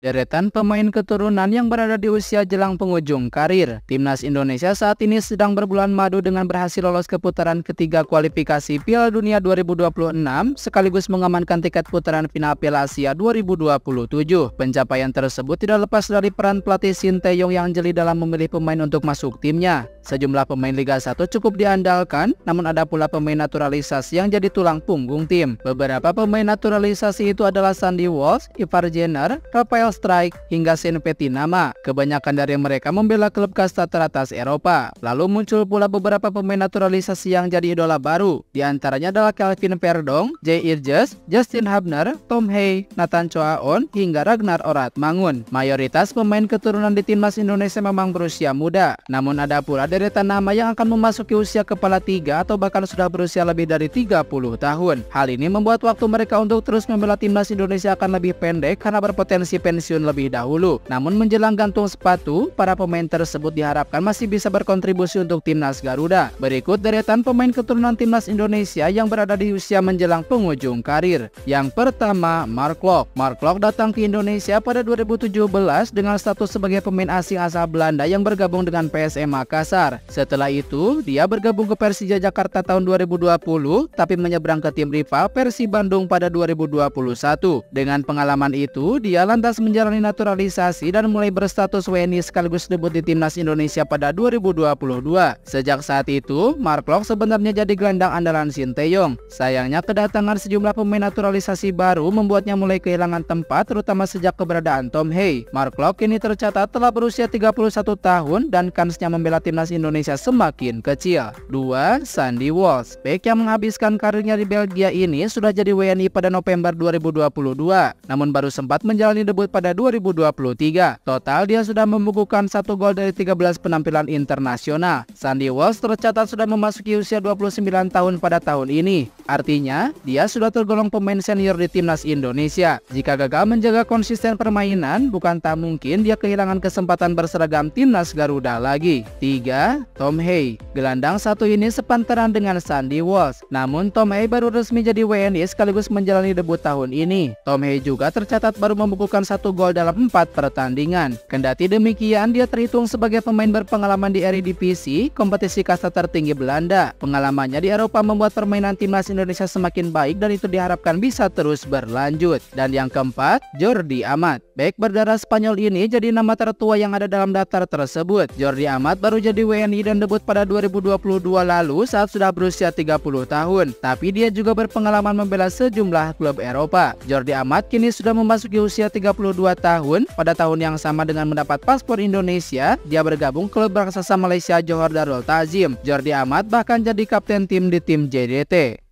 Deretan pemain keturunan yang berada di usia jelang penghujung karir, timnas Indonesia saat ini sedang berbulan madu dengan berhasil lolos ke putaran ketiga kualifikasi Piala Dunia 2026 sekaligus mengamankan tiket putaran final Piala Asia 2027. Pencapaian tersebut tidak lepas dari peran pelatih Shin Tae-yong yang jeli dalam memilih pemain untuk masuk timnya. Sejumlah pemain Liga 1 cukup diandalkan, namun ada pula pemain naturalisasi yang jadi tulang punggung tim. Beberapa pemain naturalisasi itu adalah Sandy Walsh, Ivar Jenner, Rafael Real Strike, hingga Saint Nama. Kebanyakan dari mereka membela klub kasta teratas Eropa. Lalu muncul pula beberapa pemain naturalisasi yang jadi idola baru. Di antaranya adalah Calvin Perdong, Jay Irges, Justin Habner, Tom Hay, Nathan Choaon, hingga Ragnar Orat. Mangun. Mayoritas pemain keturunan di timnas Indonesia memang berusia muda. Namun ada pula deretan nama yang akan memasuki usia kepala tiga atau bahkan sudah berusia lebih dari 30 tahun. Hal ini membuat waktu mereka untuk terus membela timnas Indonesia akan lebih pendek karena berpotensi pensiun pensiun lebih dahulu. Namun menjelang gantung sepatu, para pemain tersebut diharapkan masih bisa berkontribusi untuk timnas Garuda. Berikut deretan pemain keturunan timnas Indonesia yang berada di usia menjelang penghujung karir. Yang pertama, Mark Lok. Mark Lok datang ke Indonesia pada 2017 dengan status sebagai pemain asing asal Belanda yang bergabung dengan PSM Makassar. Setelah itu, dia bergabung ke Persija Jakarta tahun 2020 tapi menyeberang ke tim rival Persib Bandung pada 2021. Dengan pengalaman itu, dia lantas menjalani naturalisasi dan mulai berstatus WNI sekaligus debut di timnas Indonesia pada 2022. Sejak saat itu, Mark Lok sebenarnya jadi gelandang andalan Sinteyong. Sayangnya kedatangan sejumlah pemain naturalisasi baru membuatnya mulai kehilangan tempat terutama sejak keberadaan Tom Hey. Mark Lok kini tercatat telah berusia 31 tahun dan kansnya membela timnas Indonesia semakin kecil. 2. Sandy Walsh Bek yang menghabiskan karirnya di Belgia ini sudah jadi WNI pada November 2022, namun baru sempat menjalani debut pada pada 2023. Total dia sudah membukukan satu gol dari 13 penampilan internasional. Sandy Walsh tercatat sudah memasuki usia 29 tahun pada tahun ini. Artinya, dia sudah tergolong pemain senior di timnas Indonesia. Jika gagal menjaga konsisten permainan, bukan tak mungkin dia kehilangan kesempatan berseragam timnas Garuda lagi. 3. Tom Hay Gelandang satu ini sepantaran dengan Sandy Walsh. Namun Tom Hay baru resmi jadi WNI sekaligus menjalani debut tahun ini. Tom Hay juga tercatat baru membukukan satu satu gol dalam empat pertandingan. Kendati demikian, dia terhitung sebagai pemain berpengalaman di Eredivisie, kompetisi kasta tertinggi Belanda. Pengalamannya di Eropa membuat permainan timnas Indonesia semakin baik dan itu diharapkan bisa terus berlanjut. Dan yang keempat, Jordi Amat. Baik berdarah Spanyol ini jadi nama tertua yang ada dalam daftar tersebut. Jordi Amat baru jadi WNI dan debut pada 2022 lalu saat sudah berusia 30 tahun. Tapi dia juga berpengalaman membela sejumlah klub Eropa. Jordi Amat kini sudah memasuki usia 30. 22 tahun. Pada tahun yang sama dengan mendapat paspor Indonesia, dia bergabung klub raksasa Malaysia Johor Darul Tazim. Jordi Ahmad bahkan jadi kapten tim di tim JDT.